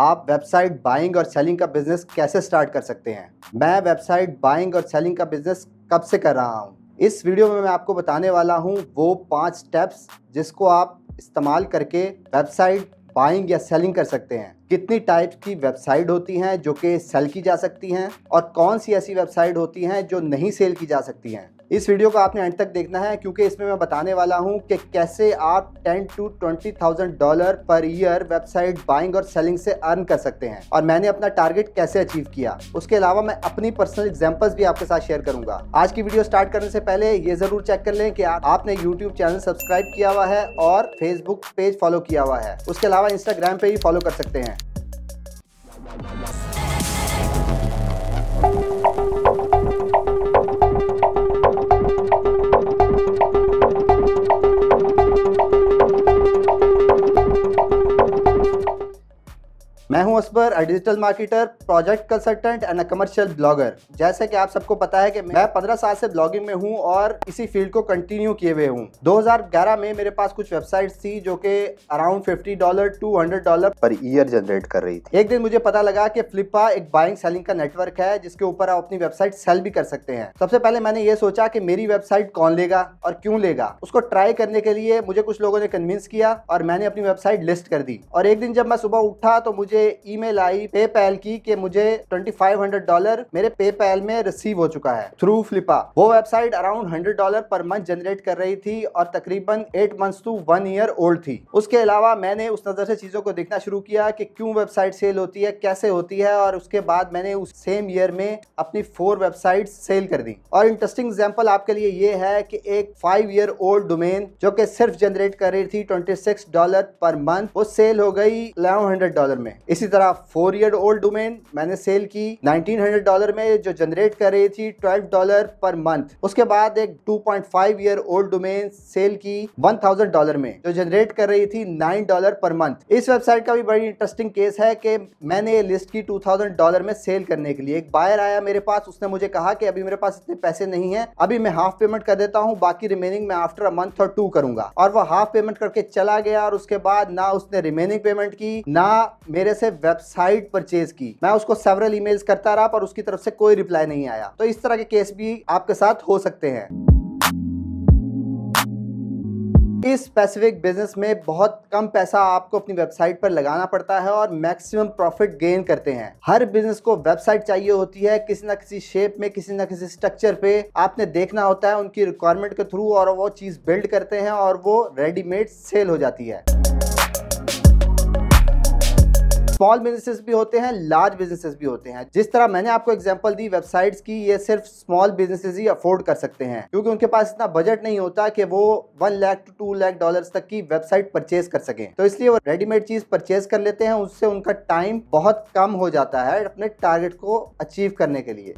आप website buying और selling का बिजनेस कैसे स्टार्ट कर सकते हैं मैं वेबसाइट बाइंग और सेलिंग का बिजनेस कब से कर रहा हूँ इस वीडियो में मैं आपको बताने वाला हूँ वो पाँच स्टेप्स जिसको आप इस्तेमाल करके वेबसाइट बाइंग या सेलिंग कर सकते हैं कितनी टाइप की वेबसाइट होती हैं जो कि सेल की जा सकती हैं और कौन सी ऐसी वेबसाइट होती हैं जो नहीं सेल की जा सकती हैं इस वीडियो को आपने एंड तक देखना है क्योंकि इसमें मैं बताने वाला हूँ कि कैसे आप ten to twenty thousand dollar per year website buying और सेलिंग से अर्न कर सकते हैं और मैंने अपना टारगेट कैसे अचीव किया उसके अलावा मैं अपनी पर्सनल एग्जाम्पल्स भी आपके साथ शेयर करूंगा आज की वीडियो स्टार्ट करने से पहले ये जरूर चेक कर लें कि आपने यूट्यूब चैनल सब्सक्राइब किया हुआ है और फेसबुक पेज फॉलो किया हुआ है उसके अलावा इंस्टाग्राम पे भी फॉलो कर सकते हैं मैं हूं Asbar a digital marketer project consultant and a commercial blogger जैसे कि आप सबको पता है कि मैं 15 साल से ब्लॉगिंग में हूं और इसी फील्ड को कंटिन्यू किए हुए हूं 2011 में मेरे पास कुछ वेबसाइट्स थी जो कि around 50 dollar 200 dollar per year generate कर रही थी एक दिन मुझे पता लगा कि फ्लिपा एक बाइंग सेलिंग का नेटवर्क है जिसके ऊपर आप अपनी वेबसाइट सेल भी कर सकते हैं सबसे पहले मैंने ये सोचा कि मेरी वेबसाइट कौन लेगा और क्यों लेगा उसको ट्राई करने के लिए मुझे कुछ लोगों ने कन्विंस किया और मैंने अपनी वेबसाइट लिस्ट कर दी और एक दिन जब मैं सुबह उठा तो मुझे से ईमेल आई पेपैल की कि मुझे 2500 डॉलर मेरे पेपैल में रिसीव हो चुका है थ्रू फ्लिपा वो website around 100 dollar per month generate कर रही थी और तकरीबन eight months to one year old थी उसके अलावा मैंने उस नज़र से चीज़ों को देखना शुरू किया कि क्यों वेबसाइट सेल होती है कैसे होती है और उसके बाद मैंने उस सेम ईयर में अपनी फोर वेबसाइट सेल कर दी और इंटरेस्टिंग एग्जाम्पल आपके लिए ये है कि एक फाइव ईयर ओल्ड डोमेन जो कि सिर्फ जनरेट कर रही थी ट्वेंटी डॉलर पर मंथ वो सेल हो गई इलेवन डॉलर में इसी तरह फोर ईयर ओल्ड डोमेन मैंने सेल की 1900 डॉलर में जो जनरेट कर रही थी 12 डॉलर पर मंथ उसके बाद एक 2.5 ईयर ओल्ड डोमेन सेल की 1000 डॉलर में जो जनरेट कर रही थी 9 डॉलर पर मंथ इस वेबसाइट का भी बड़ी इंटरेस्टिंग केस है कि मैंने ये लिस्ट की 2000 डॉलर में सेल करने के लिए एक बायर आया मेरे पास उसने मुझे कहा कि अभी मेरे पास इतने पैसे नहीं है अभी मैं हाफ पेमेंट कर देता हूँ बाकी रिमेनिंग मैं आफ्टर अ मंथ और टू करूंगा और वो हाफ पेमेंट करके चला गया और उसके बाद ना उसने रिमेनिंग पेमेंट की ना मेरे से वेबसाइट परचेज की मैं उसको सेवरल ई करता रहा पर उसकी तरफ से कोई रिप्लाई नहीं आया तो इस तरह के केस भी आपके साथ हो सकते हैं इस स्पेसिफिक बिजनेस में बहुत कम पैसा आपको अपनी वेबसाइट पर लगाना पड़ता है और मैक्सिमम प्रॉफिट गेन करते हैं हर बिजनेस को वेबसाइट चाहिए होती है किसी ना किसी शेप में किसी ना किसी स्ट्रक्चर पे आपने देखना होता है उनकी रिक्वायरमेंट के थ्रू और वो चीज़ बिल्ड करते हैं और वो रेडीमेड सेल हो जाती है स्मॉल बिजनेसेस भी होते हैं लार्ज बिजनेसेस भी होते हैं जिस तरह मैंने आपको एग्जांपल दी वेबसाइट्स की ये सिर्फ स्मॉल बिजनेसेस ही अफोर्ड कर सकते हैं क्योंकि उनके पास इतना बजट नहीं होता कि वो one lakh to two lakh dollar तक की वेबसाइट परचेज कर सके तो इसलिए वो रेडीमेड चीज परचेज कर लेते हैं उससे उनका टाइम बहुत कम हो जाता है अपने टारगेट को अचीव करने के लिए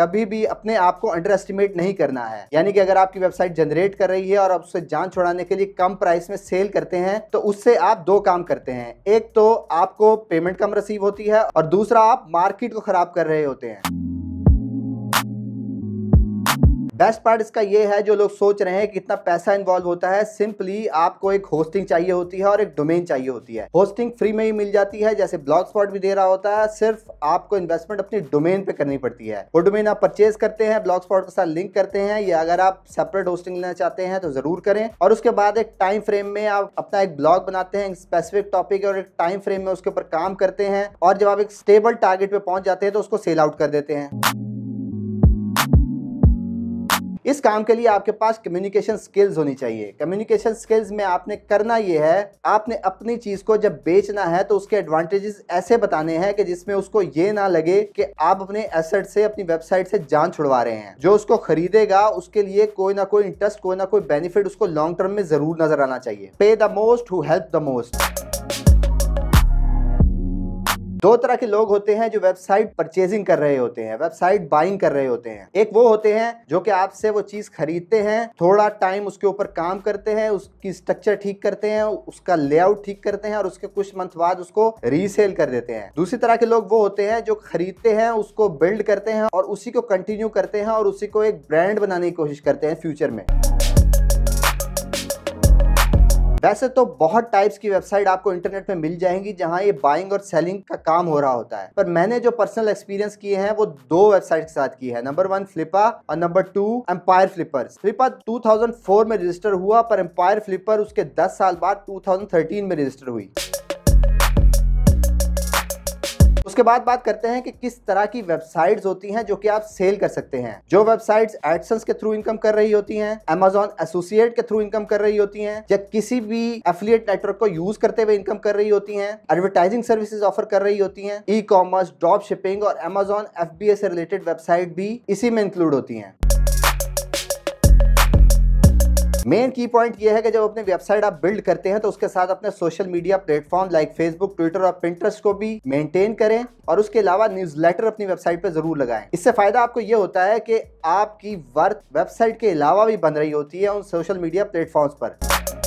कभी भी अपने आप को अंडर एस्टिमेट नहीं करना है यानी कि अगर आपकी वेबसाइट जनरेट कर रही है और आप उससे जान छोड़ाने के लिए कम प्राइस में सेल करते हैं तो उससे आप दो काम करते हैं एक तो आपको पेमेंट कम रिसीव होती है और दूसरा आप मार्केट को खराब कर रहे होते हैं बेस्ट पार्ट इसका ये है जो लोग सोच रहे हैं कितना पैसा इन्वॉल्व होता है सिंपली आपको एक होस्टिंग चाहिए होती है और एक डोमेन चाहिए होती है होस्टिंग फ्री में ही मिल जाती है जैसे ब्लॉग स्पॉट भी दे रहा होता है सिर्फ आपको इन्वेस्टमेंट अपनी डोमेन पे करनी पड़ती है वो डोमेन आप परचेज करते हैं ब्लॉग स्पॉट के साथ लिंक करते हैं या अगर आप सेपरेट होस्टिंग लेना चाहते हैं तो जरूर करें और उसके बाद एक टाइम फ्रेम में आप अपना एक ब्लॉग बनाते हैं स्पेसिफिक टॉपिक और एक टाइम फ्रेम में उसके ऊपर काम करते हैं और जब आप एक स्टेबल टारगेट पे पहुंच जाते हैं तो उसको सेल आउट कर देते हैं इस काम के लिए आपके पास कम्युनिकेशन स्किल्स होनी चाहिए कम्युनिकेशन स्किल्स में आपने करना ये है आपने अपनी चीज को जब बेचना है तो उसके एडवांटेजेस ऐसे बताने हैं कि जिसमें उसको ये ना लगे कि आप अपने एसेट से अपनी वेबसाइट से जान छुड़वा रहे हैं जो उसको खरीदेगा उसके लिए कोई ना कोई इंटरेस्ट कोई ना कोई बेनिफिट उसको लॉन्ग टर्म में जरूर नजर आना चाहिए pay the most who help the most दो तरह के लोग होते हैं जो वेबसाइट परचेजिंग कर रहे होते हैं वेबसाइट बाइंग कर रहे होते हैं एक वो होते हैं जो कि आपसे वो चीज़ खरीदते हैं थोड़ा टाइम उसके ऊपर काम करते हैं उसकी स्ट्रक्चर ठीक करते हैं उसका लेआउट ठीक करते हैं और उसके कुछ मंथ बाद उसको रीसेल कर देते हैं दूसरी तरह के लोग वो होते हैं जो खरीदते हैं उसको बिल्ड करते हैं और उसी को कंटिन्यू करते हैं और उसी को एक ब्रांड बनाने की कोशिश करते हैं फ्यूचर में वैसे तो बहुत टाइप्स की वेबसाइट आपको इंटरनेट में मिल जाएंगी जहाँ ये बाइंग और सेलिंग का काम हो रहा होता है पर मैंने जो पर्सनल एक्सपीरियंस किए हैं वो दो वेबसाइट के साथ की है नंबर वन फ्लिपा और number two Empire Flipper Flippa टू में रजिस्टर हुआ पर एम्पायर फ्लिपर उसके दस साल बाद टू में रजिस्टर हुई उसके बाद बात करते हैं कि किस तरह की वेबसाइट्स होती हैं जो कि आप सेल कर सकते हैं जो वेबसाइट्स एडसन के थ्रू इनकम कर रही होती हैं अमेजोन एसोसिएट के थ्रू इनकम कर रही होती हैं या किसी भी एफिलियट नेटवर्क को यूज करते हुए इनकम कर रही होती हैं एडवर्टाइजिंग सर्विसेज ऑफर कर रही होती हैं ई कॉमर्स ड्रॉप शिपिंग और अमेजोन एफ से रिलेटेड वेबसाइट भी इसी में इंक्लूड होती है मेन की पॉइंट ये है कि जब अपने वेबसाइट आप बिल्ड करते हैं तो उसके साथ अपने social media platform like Facebook Twitter और पिंटरेस्ट को भी मेंटेन करें और उसके अलावा लेटर अपनी वेबसाइट पर जरूर लगाएं इससे फायदा आपको ये होता है कि आपकी वर्थ वेबसाइट के अलावा भी बन रही होती है उन सोशल मीडिया प्लेटफॉर्म्स पर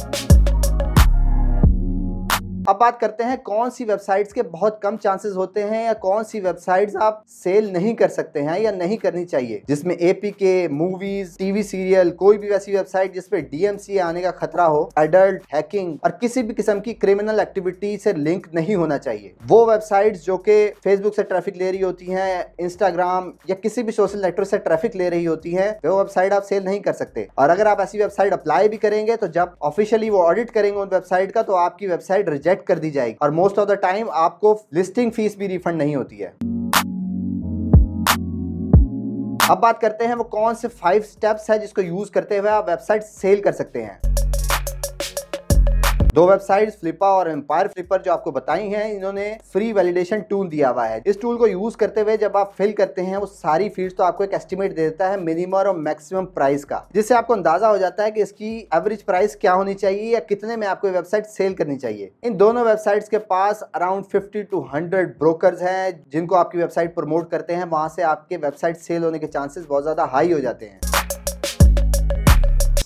अब बात करते हैं कौन सी वेबसाइट्स के बहुत कम चांसेस होते हैं या कौन सी वेबसाइट्स आप सेल नहीं कर सकते हैं या नहीं करनी चाहिए जिसमें एपीके मूवीज टीवी सीरियल कोई भी वैसी वेबसाइट जिसपे डीएमसी आने का खतरा हो एडल्ट हैकिंग और किसी भी किस्म की क्रिमिनल एक्टिविटी से लिंक नहीं होना चाहिए वो वेबसाइट जो के फेसबुक से ट्रैफिक ले रही होती है इंस्टाग्राम या किसी भी सोशल नेटवर्क से ट्रैफिक ले रही होती है वो वेबसाइट आप सेल नहीं कर सकते और अगर आप ऐसी वेबसाइट अप्लाई भी करेंगे तो जब ऑफिशियली वो ऑडिट करेंगे उन वेबसाइट का तो आपकी वेबसाइट रिजेक्ट डिडक्ट कर दी जाएगी और मोस्ट ऑफ द टाइम आपको लिस्टिंग फीस भी रिफंड नहीं होती है अब बात करते हैं वो कौन से फाइव स्टेप्स है जिसको यूज करते हुए आप वेबसाइट सेल कर सकते हैं दो वेबसाइट फ्लिपा और एम्पायर फ्लिपर जो आपको बताई हैं इन्होंने फ्री वैलिडेशन टूल दिया हुआ है इस टूल को यूज करते हुए जब आप फिल करते हैं वो सारी फील्ड तो आपको एक एस्टिमेट दे देता है मिनिमम और मैक्सिमम प्राइस का जिससे आपको अंदाजा हो जाता है कि इसकी एवरेज प्राइस क्या होनी चाहिए या कितने में आपको वेबसाइट सेल करनी चाहिए इन दोनों वेबसाइट्स के पास around fifty to hundred broker हैं जिनको आपकी वेबसाइट प्रमोट करते हैं वहां से आपके वेबसाइट सेल होने के चांसेस बहुत ज्यादा हाई हो जाते हैं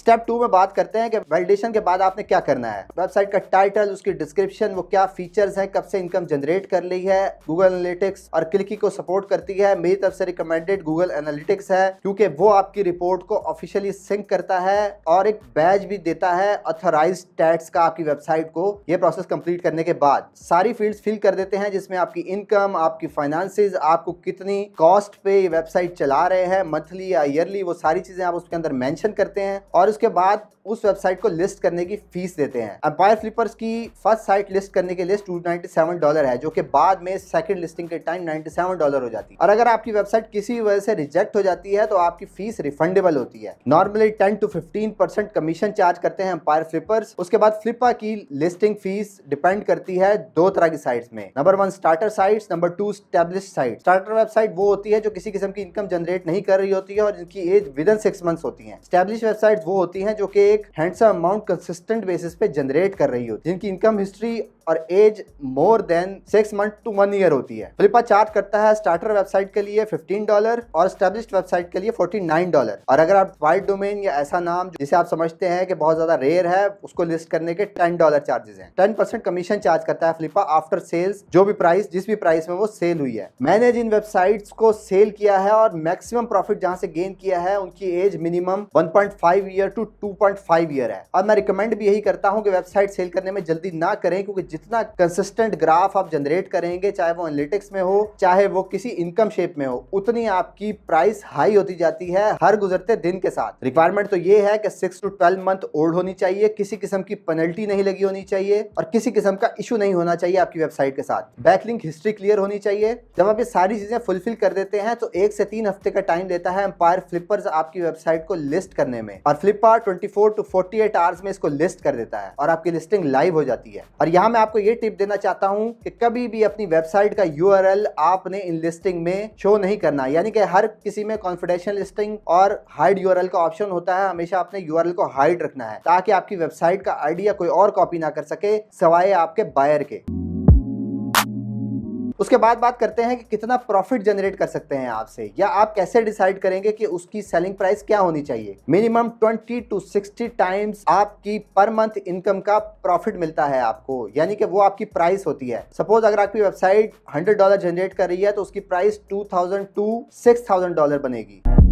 स्टेप टू में बात करते हैं कि वेलिडेशन के बाद आपने क्या करना है वेबसाइट का टाइटल उसकी डिस्क्रिप्शन वो क्या फीचर्स हैं कब से इनकम जनरेट कर ली है गूगल एनालिटिक्स और क्लिकी को सपोर्ट करती है मेरी तरफ से रिकमेंडेड गूगल एनालिटिक्स है क्योंकि वो आपकी रिपोर्ट को ऑफिशियली सिंक करता है और एक बैज भी देता है अथोराइज टैक्स का आपकी वेबसाइट को ये प्रोसेस कंप्लीट करने के बाद सारी फील्ड फिल कर देते हैं जिसमें आपकी इनकम आपकी फाइनेंसिस आपको कितनी कॉस्ट पे ये वेबसाइट चला रहे हैं मंथली या ईयरली वो सारी चीजें आप उसके अंदर मैंशन करते हैं और उसके बाद उस वेबसाइट को लिस्ट करने की फीस देते हैं एम्पायर फ्लिपर्स की फर्स्ट साइट लिस्ट करने के लिए टू डॉलर है जो कि बाद में सेकंड लिस्टिंग के टाइम 97 डॉलर हो जाती है और अगर आपकी वेबसाइट किसी वजह से रिजेक्ट हो जाती है तो आपकी फीस रिफंडेबल होती है normally ten to fifteen commission charge करते हैं एम्पायर फ्लिपर्स उसके बाद फ्लिपा की लिस्टिंग फीस डिपेंड करती है दो तरह की साइट्स में number one starter sites number two establish site starter website वो होती है जो किसी किस्म की इनकम जनरेट नहीं कर रही होती है और जिनकी age within six months होती है स्टेब्लिश वेबसाइट वो होती हैं जो कि एक हैंडसम अमाउंट कंसिस्टेंट बेसिस पे जनरेट कर रही होती है जिनकी इनकम हिस्ट्री और age more than six month to one year होती है फ्लिपा चार्ज करता है स्टार्टर वेबसाइट के लिए फिफ्टीन डॉलर और स्टेब्लिश वेबसाइट के लिए फोर्टी नाइन डॉलर और अगर आप वाइट डोमेन या ऐसा नाम जिसे आप समझते हैं कि बहुत ज्यादा रेयर है उसको लिस्ट करने के टेन डॉलर चार्जेस हैं टेन परसेंट कमीशन चार्ज करता है फ्लिपा आफ्टर सेल्स जो भी प्राइस जिस भी प्राइस में वो सेल हुई है मैंने जिन वेबसाइट्स को सेल किया है और मैक्सिमम प्रॉफिट जहां से गेन किया है उनकी age minimum 1.5 year to 2.5 year है और मैं रिकमेंड भी यही करता हूं कि वेबसाइट सेल करने में जल्दी ना करें क्योंकि जितना कंसिस्टेंट ग्राफ आप जनरेट करेंगे चाहे वो एनालिटिक्स में हो चाहे वो किसी इनकम शेप में हो उतनी आपकी प्राइस हाई होती जाती है हर गुजरते दिन के साथ रिक्वायरमेंट तो ये है कि six to twelve month old होनी चाहिए किसी किस्म की पेनल्टी नहीं लगी होनी चाहिए और किसी किस्म का इशू नहीं होना चाहिए आपकी वेबसाइट के साथ बैकलिंग हिस्ट्री क्लियर होनी चाहिए जब आप ये सारी चीजें फुलफिल कर देते हैं तो एक से तीन हफ्ते का टाइम लेता है एम्पायर फ्लिपर आपकी वेबसाइट को लिस्ट करने में और Flipkart twenty four to forty eight hours में इसको लिस्ट कर देता है और आपकी लिस्टिंग लाइव हो जाती है और यहाँ मैं आपको ये टिप देना चाहता हूँ कि कभी भी अपनी वेबसाइट का यू आपने इन लिस्टिंग में शो नहीं करना यानी कि हर किसी में कॉन्फिडेंशियल लिस्टिंग और हाइड यू का ऑप्शन होता है हमेशा आपने यू को हाइड रखना है ताकि आपकी वेबसाइट का आइडिया कोई और कॉपी ना कर सके सवाए आपके बायर के उसके बाद बात करते हैं कि कितना प्रॉफिट जनरेट कर सकते हैं आपसे या आप कैसे डिसाइड करेंगे कि उसकी सेलिंग प्राइस क्या होनी चाहिए मिनिमम 20 टू 60 टाइम्स आपकी पर मंथ इनकम का प्रॉफिट मिलता है आपको यानी कि वो आपकी प्राइस होती है सपोज अगर आपकी वेबसाइट 100 डॉलर जनरेट कर रही है तो उसकी price two thousand to six dollar बनेगी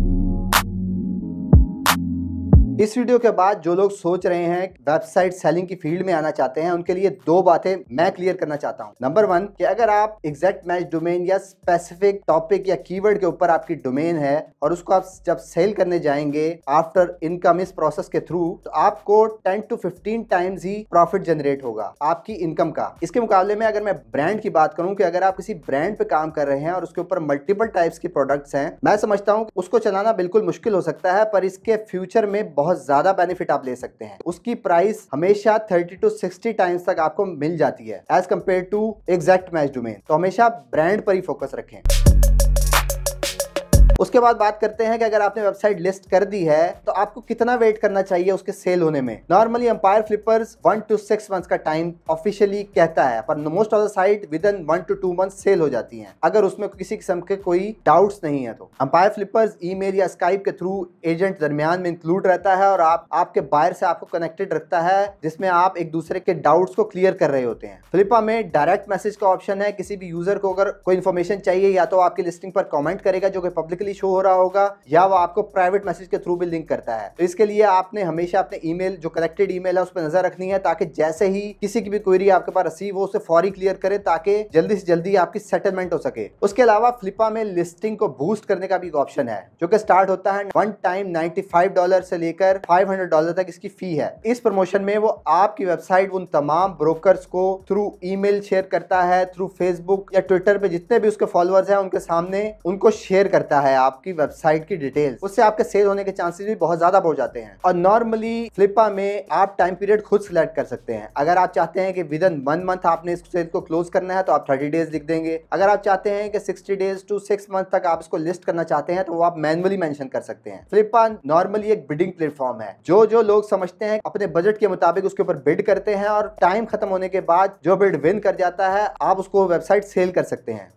इस वीडियो के बाद जो लोग सोच रहे हैं वेबसाइट सेलिंग की फील्ड में आना चाहते हैं उनके लिए दो बातें मैं क्लियर करना चाहता हूँ नंबर वन कि अगर आप एग्जैक्ट मैच डोमेन या स्पेसिफिक टॉपिक या कीवर्ड के ऊपर आपकी डोमेन है और उसको आप जब सेल करने जाएंगे आफ्टर इनकम इस प्रोसेस के थ्रू तो आपको टेन टू फिफ्टीन टाइम्स ही प्रॉफिट जनरेट होगा आपकी इनकम का इसके मुकाबले में अगर मैं ब्रांड की बात करूं कि अगर आप किसी ब्रांड पे काम कर रहे हैं और उसके ऊपर मल्टीपल टाइप्स के प्रोडक्ट्स हैं मैं समझता हूं उसको चलाना बिल्कुल मुश्किल हो सकता है पर इसके फ्यूचर में बहुत बहुत ज़्यादा बेनिफिट आप ले सकते हैं उसकी प्राइस हमेशा थर्टी टू सिक्सटी टाइम्स तक आपको मिल जाती है as compare to exact match domain तो हमेशा ब्रांड पर ही फोकस रखें उसके बाद बात करते हैं कि अगर आपने वेबसाइट लिस्ट कर दी है तो आपको कितना वेट करना चाहिए उसके सेल होने में normally Empire Flippers one to six month का टाइम ऑफिशियली कहता है पर most of the site within one to two month sale हो जाती है अगर उसमें किसी किस्म के कोई डाउट्स नहीं है तो एम्पायर फ्लिपर्स ई या स्काइप के थ्रू एजेंट दरमियान में इंक्लूड रहता है और आप आपके बायर से आपको कनेक्टेड रखता है जिसमें आप एक दूसरे के डाउट्स को क्लियर कर रहे होते हैं फ्लिपा में डायरेक्ट मैसेज का ऑप्शन है किसी भी यूजर को अगर कोई इन्फॉर्मेशन चाहिए या तो आपकी लिस्टिंग पर कॉमेंट करेगा जो कि पब्लिकली मेनली शो हो रहा होगा या वो आपको प्राइवेट मैसेज के थ्रू भी लिंक करता है तो इसके लिए आपने हमेशा अपने ईमेल जो कनेक्टेड ईमेल है उस पर नजर रखनी है ताकि जैसे ही किसी की भी क्वेरी आपके पास रसीव हो उसे फौरी क्लियर करे ताकि जल्दी से जल्दी आपकी सेटलमेंट हो सके उसके अलावा फ्लिपा में लिस्टिंग को बूस्ट करने का भी एक ऑप्शन है जो कि स्टार्ट होता है one time ninety five dollar से लेकर फाइव हंड्रेड डॉलर तक इसकी फी है इस प्रमोशन में वो आपकी वेबसाइट उन तमाम ब्रोकर्स को थ्रू ईमेल शेयर करता है थ्रू फेसबुक या ट्विटर पे जितने भी उसके फॉलोअर्स हैं उनके सामने उनको शेयर करता है आपकी वेबसाइट की डिटेल उससे आपके सेल होने के चांसेस भी बहुत ज्यादा बढ़ जाते हैं और नॉर्मली फ्लिपा में आप टाइम पीरियड खुद सिलेक्ट कर सकते हैं अगर आप चाहते हैं कि विद इन वन मंथ आपने इस सेल को क्लोज करना है तो आप थर्टी डेज लिख देंगे अगर आप चाहते हैं कि sixty days to six month तक आप इसको लिस्ट करना चाहते हैं तो वो आप मैनुअली मैंशन कर सकते हैं फ्लिपा नॉर्मली एक बिडिंग प्लेटफॉर्म है जो जो लोग समझते हैं अपने बजट के मुताबिक उसके ऊपर बिड करते हैं और टाइम खत्म होने के बाद जो बिड विन कर जाता है आप उसको वेबसाइट सेल कर सकते हैं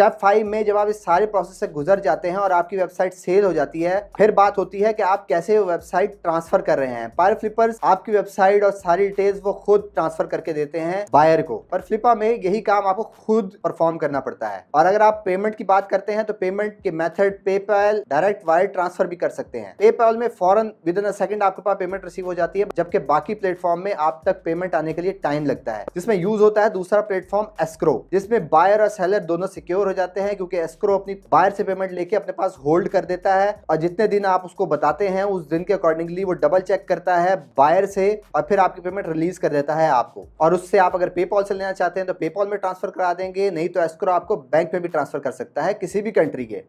स्टेप फाइव में जब आप इस सारे प्रोसेस से गुजर जाते हैं और आपकी वेबसाइट सेल हो जाती है फिर बात होती है कि आप कैसे वेबसाइट ट्रांसफर कर रहे हैं पायर फ्लिपर्स आपकी वेबसाइट और सारी डिटेल्स वो खुद ट्रांसफर करके देते हैं बायर को पर फ्लिपा में यही काम आपको खुद परफॉर्म करना पड़ता है और अगर आप पेमेंट की बात करते हैं तो पेमेंट के method PayPal direct wire transfer भी कर सकते हैं पेपैल में फॉरन विद इन अ सेकंड आपके पास पेमेंट रिसीव हो जाती है जबकि बाकी प्लेटफॉर्म में आप तक पेमेंट आने के लिए टाइम लगता है जिसमें यूज होता है दूसरा प्लेटफॉर्म एस्क्रो जिसमें बायर और सेलर दोनों सिक्योर हो जाते हैं क्योंकि एस्क्रो अपनी बायर से पेमेंट लेके अपने पास होल्ड कर देता है और जितने दिन आप उसको बताते हैं उस दिन के अकॉर्डिंगली वो डबल चेक करता है बायर से और फिर आपकी पेमेंट रिलीज कर देता है आपको और उससे आप अगर पेपॉल से लेना चाहते हैं तो पेपॉल में ट्रांसफर करा देंगे नहीं तो एस्क्रो आपको बैंक में भी ट्रांसफर कर सकता है किसी भी कंट्री के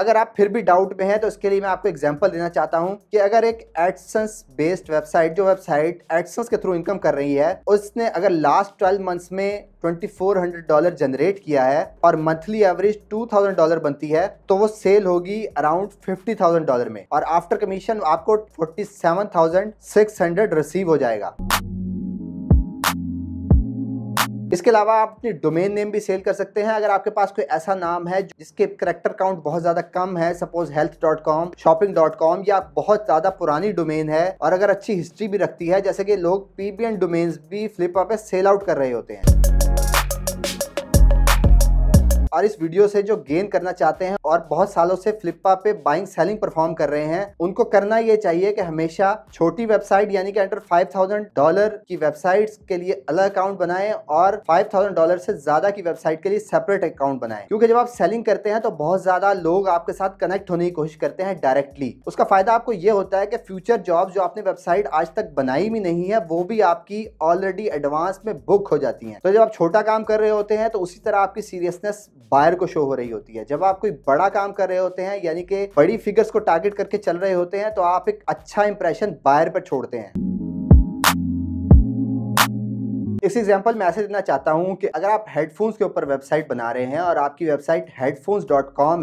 अगर आप फिर भी डाउट में हैं तो इसके लिए मैं आपको एग्जाम्पल देना चाहता हूँ कि अगर एक एडसेंस बेस्ड वेबसाइट जो वेबसाइट एडसेंस के थ्रू इनकम कर रही है उसने अगर लास्ट ट्वेल्व मंथ्स में 2400 डॉलर जनरेट किया है और मंथली एवरेज 2000 डॉलर बनती है तो वो सेल होगी अराउंड 50,000 डॉलर में और आफ्टर कमीशन आपको 47,600 रिसीव हो जाएगा हम्म। इसके अलावा आप अपनी डोमेन नेम भी सेल कर सकते हैं अगर आपके पास कोई ऐसा नाम है जिसके करेक्टर काउंट बहुत ज्यादा कम है suppose health dot com shopping dot com या बहुत ज्यादा पुरानी डोमेन है और अगर अच्छी हिस्ट्री भी रखती है जैसे कि लोग पीबीएन डोमेन्स भी फ्लिपकार्ट पे सेल आउट कर रहे होते हैं और इस वीडियो से जो गेन करना चाहते हैं और बहुत सालों से फ्लिपा पे बाइंग सेलिंग परफॉर्म कर रहे हैं उनको करना ये चाहिए कि हमेशा छोटी वेबसाइट यानी कि अंडर फाइव थाउजेंड डॉलर की वेबसाइट्स के लिए अलग अकाउंट बनाएं और फाइव थाउजेंड डॉलर से ज्यादा की वेबसाइट के लिए सेपरेट अकाउंट बनाए क्योंकि जब आप सेलिंग करते हैं तो बहुत ज्यादा लोग आपके साथ कनेक्ट होने की कोशिश करते हैं डायरेक्टली उसका फायदा आपको ये होता है कि फ्यूचर जॉब जो आपने वेबसाइट आज तक बनाई भी नहीं है वो भी आपकी ऑलरेडी एडवांस में बुक हो जाती है तो जब आप छोटा काम कर रहे होते हैं तो उसी तरह आपकी सीरियसनेस बायर को शो हो रही होती है जब आप कोई बड़ा काम कर रहे होते हैं यानी कि बड़ी फिगर्स को टारगेट करके चल रहे होते हैं तो आप एक अच्छा इंप्रेशन बायर पर छोड़ते हैं इस एग्जाम्पल में ऐसे देना चाहता हूँ कि अगर आप हेडफोन्स के ऊपर वेबसाइट बना रहे हैं और आपकी वेबसाइट हेडफोन्स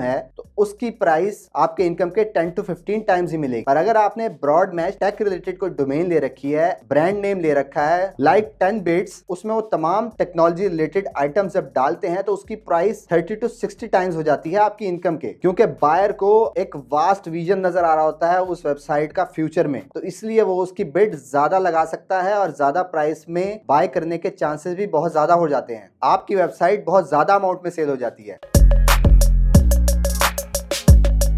है तो उसकी प्राइस आपके इनकम के टेन टू फिफ्टीन टाइम्स ही मिलेगी और अगर आपने ब्रॉड मैच टेक रिलेटेड कोई डोमेन ले रखी है ब्रांड नेम ले रखा है लाइक टेन बिट्स उसमें वो तमाम टेक्नोलॉजी रिलेटेड आइटम जब डालते हैं तो उसकी price thirty to sixty times हो जाती है आपकी इनकम के क्योंकि बायर को एक वास्ट विजन नजर आ रहा होता है उस वेबसाइट का फ्यूचर में तो इसलिए वो उसकी बिड ज्यादा लगा सकता है और ज्यादा प्राइस में बाय कर करने के चांसेस भी बहुत ज़्यादा हो जाते हैं आपकी वेबसाइट बहुत ज़्यादा अमाउंट में सेल हो जाती है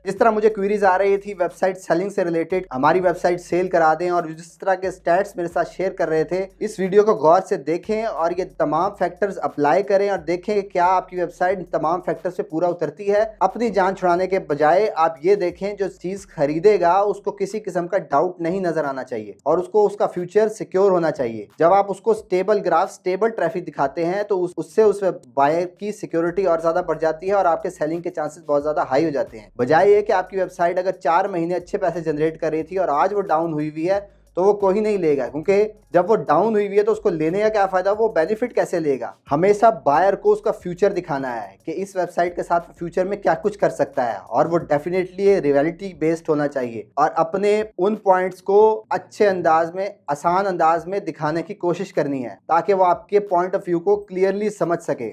जिस तरह मुझे क्वीरीज आ रही थी वेबसाइट सेलिंग से रिलेटेड हमारी वेबसाइट सेल करा दें और जिस तरह के स्टैट्स मेरे साथ शेयर कर रहे थे इस वीडियो को गौर से देखें और ये तमाम फैक्टर्स अप्लाई करें और देखें क्या आपकी वेबसाइट तमाम फैक्टर से पूरा उतरती है अपनी जान छुड़ाने के बजाय आप ये देखें जो चीज खरीदेगा उसको किसी किस्म का डाउट नहीं नजर आना चाहिए और उसको उसका फ्यूचर सिक्योर होना चाहिए जब आप उसको स्टेबल ग्राफ स्टेबल ट्रैफिक दिखाते हैं तो उस, उससे उस बायर की सिक्योरिटी और ज्यादा बढ़ जाती है और आपके सेलिंग के चांसेस बहुत ज्यादा हाई हो जाते हैं बजाय है कि आपकी वेबसाइट अगर चार महीने अच्छे पैसे जनरेट कर रही थी और आज वो डाउन हुई हुई है तो वो कोई नहीं लेगा क्योंकि जब वो डाउन हुई हुई है तो उसको लेने का क्या फ़ायदा वो बेनिफिट कैसे लेगा हमेशा बायर को उसका फ्यूचर दिखाना है कि इस वेबसाइट के साथ फ्यूचर में क्या कुछ कर सकता है और वो डेफिनेटली रियलिटी बेस्ड होना चाहिए और अपने उन पॉइंट्स को अच्छे अंदाज में आसान अंदाज में दिखाने की कोशिश करनी है ताकि वो आपके पॉइंट ऑफ व्यू को क्लियरली समझ सके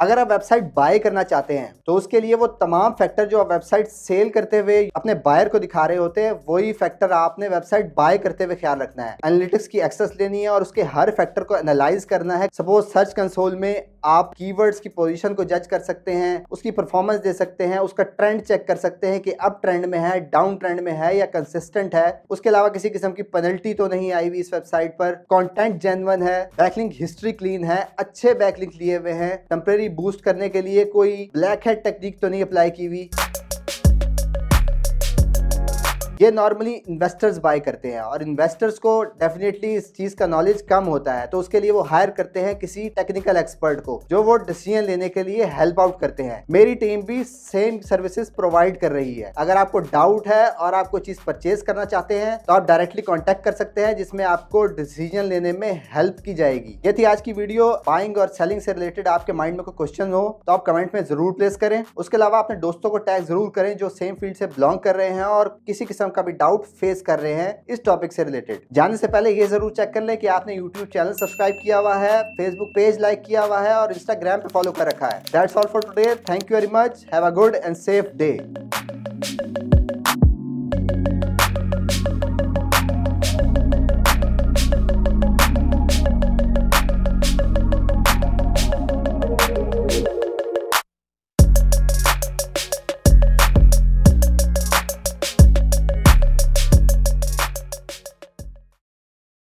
अगर आप वेबसाइट बाय करना चाहते हैं तो उसके लिए वो तमाम फैक्टर जो आप वेबसाइट सेल करते हुए अपने बायर को दिखा रहे होते हैं वही फैक्टर आपने वेबसाइट बाय करते हुए ख्याल रखना है एनालिटिक्स की एक्सेस लेनी है और उसके हर फैक्टर को एनालाइज करना है सपोज सर्च कंसोल में आप कीवर्ड्स की पोजीशन को जज कर सकते हैं उसकी परफॉर्मेंस दे सकते हैं उसका ट्रेंड चेक कर सकते हैं कि अप ट्रेंड में है डाउन ट्रेंड में है या कंसिस्टेंट है उसके अलावा किसी किस्म की पेनल्टी तो नहीं आई हुई इस वेबसाइट पर कंटेंट जेनवन है बैकलिंक हिस्ट्री क्लीन है अच्छे बैकलिंक लिए हुए हैं टेम्प्रेरी भी बूस्ट करने के लिए कोई ब्लैक हेड टेक्निक तो नहीं अप्लाई की हुई ये नॉर्मली इन्वेस्टर्स बाय करते हैं और इन्वेस्टर्स को डेफिनेटली इस चीज़ का नॉलेज कम होता है तो उसके लिए वो हायर करते हैं किसी टेक्निकल एक्सपर्ट को जो वो डिसीजन लेने के लिए हेल्प आउट करते हैं मेरी टीम भी सेम सर्विसेज प्रोवाइड कर रही है अगर आपको डाउट है और आप कोई चीज़ परचेज करना चाहते हैं तो आप डायरेक्टली कॉन्टेक्ट कर सकते हैं जिसमें आपको डिसीजन लेने में हेल्प की जाएगी ये थी आज की वीडियो बाइंग और सेलिंग से रिलेटेड आपके माइंड में कोई क्वेश्चन हो तो आप कमेंट में जरूर प्लेस करें उसके अलावा अपने दोस्तों को टैग जरूर करें जो सेम फील्ड से बिलोंग कर रहे हैं और किसी किस्म एग्जाम का भी डाउट फेस कर रहे हैं इस टॉपिक से रिलेटेड जाने से पहले ये जरूर चेक कर लें कि आपने यूट्यूब चैनल सब्सक्राइब किया हुआ है फेसबुक पेज लाइक किया हुआ है और इंस्टाग्राम पे फॉलो कर रखा है that's all for today thank you very much have a good and safe day